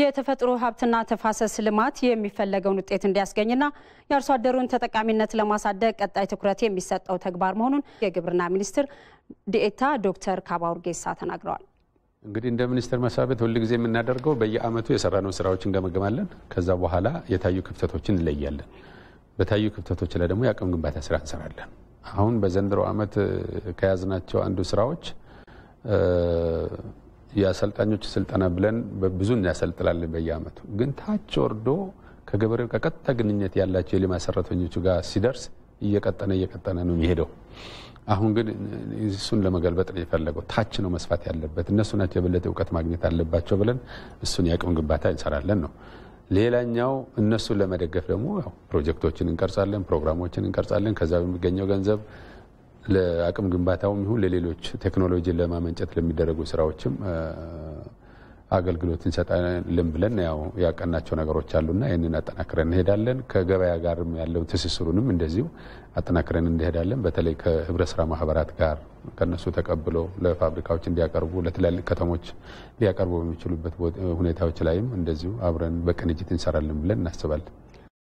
የተፈጥሮ ሀብትና ተፋሰስ ልማት የሚፈለገውን ውጤት እንዲያስገኝና የአርሶ አደሩን ተጠቃሚነት ለማሳደግ ቀጣይ ትኩረት የሚሰጠው ተግባር መሆኑን የግብርና ሚኒስትር ዴኤታ ዶክተር ካባውርጌሳ ተናግረዋል። እንግዲህ እንደ ሚኒስቴር መስሪያ ቤት ጊዜ የምናደርገው በየአመቱ የሰራነው ስራዎች እንገመግማለን። ከዛ በኋላ የታዩ ክፍተቶችን እንለያለን። በታዩ ክፍተቶች ላይ ደግሞ የአቅም ግንባታ ስራ እንሰራለን። አሁን በዘንድሮ አመት ከያዝናቸው አንዱ ስራዎች የአሰልጣኞች ስልጠና ብለን ብዙ እናያሰልጥላለን በየአመቱ ግን ታች ወርዶ ከገበሬው ከቀጥታ ግንኙነት ያላቸው የልማት ሰራተኞቹ ጋር ሲደርስ እየቀጠነ እየቀጠነ ነው የሚሄደው። አሁን ግን እሱን ለመገልበጥ ነው የፈለገው። ታች ነው መስፋት ያለበት፣ እነሱ ናቸው የበለጠ እውቀት ማግኘት አለባቸው ብለን እሱን የአቅም ግንባታ እንሰራለን ነው። ሌላኛው እነሱን ለመደገፍ ደግሞ ፕሮጀክቶችን እንቀርጻለን፣ ፕሮግራሞችን እንቀርጻለን። ከዛ በሚገኘው ገንዘብ ለአቅም ግንባታውም ይሁን ለሌሎች ቴክኖሎጂን ለማመንጨት ለሚደረጉ ስራዎችም አገልግሎት እንሰጣለን ብለን ያው ያቀናቸው ነገሮች አሉና ይህንን አጠናክረን እንሄዳለን። ከገበያ ጋርም ያለው ትስስሩንም እንደዚሁ አጠናክረን እንሄዳለን። በተለይ ከህብረ ስራ ማህበራት ጋር ከነሱ ተቀብሎ ለፋብሪካዎች እንዲያቀርቡ ለትላልቅ ከተሞች ሊያቀርቡ በሚችሉበት ሁኔታዎች ላይም እንደዚሁ አብረን በቅንጅት እንሰራለን ብለን እናስባለን።